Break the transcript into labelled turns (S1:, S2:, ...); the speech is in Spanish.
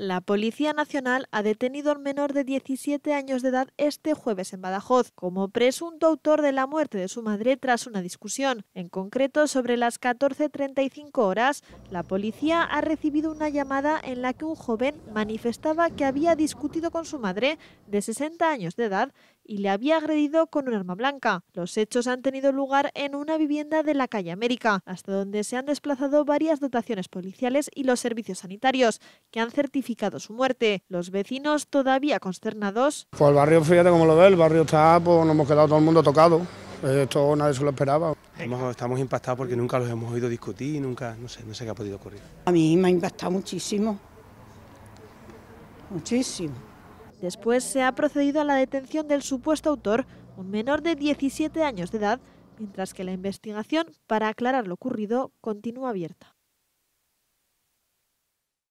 S1: La Policía Nacional ha detenido al menor de 17 años de edad este jueves en Badajoz como presunto autor de la muerte de su madre tras una discusión. En concreto, sobre las 14.35 horas, la policía ha recibido una llamada en la que un joven manifestaba que había discutido con su madre, de 60 años de edad, y le había agredido con un arma blanca. Los hechos han tenido lugar en una vivienda de la calle América, hasta donde se han desplazado varias dotaciones policiales y los servicios sanitarios, que han certificado su muerte. Los vecinos todavía consternados.
S2: Pues el barrio, fíjate cómo lo ve, el barrio está, pues nos hemos quedado todo el mundo tocado. Esto nadie se lo esperaba.
S3: Estamos, estamos impactados porque nunca los hemos oído discutir, nunca, no sé, no sé qué ha podido ocurrir.
S1: A mí me ha impactado muchísimo. Muchísimo. Después se ha procedido a la detención del supuesto autor, un menor de 17 años de edad, mientras que la investigación para aclarar lo ocurrido continúa abierta.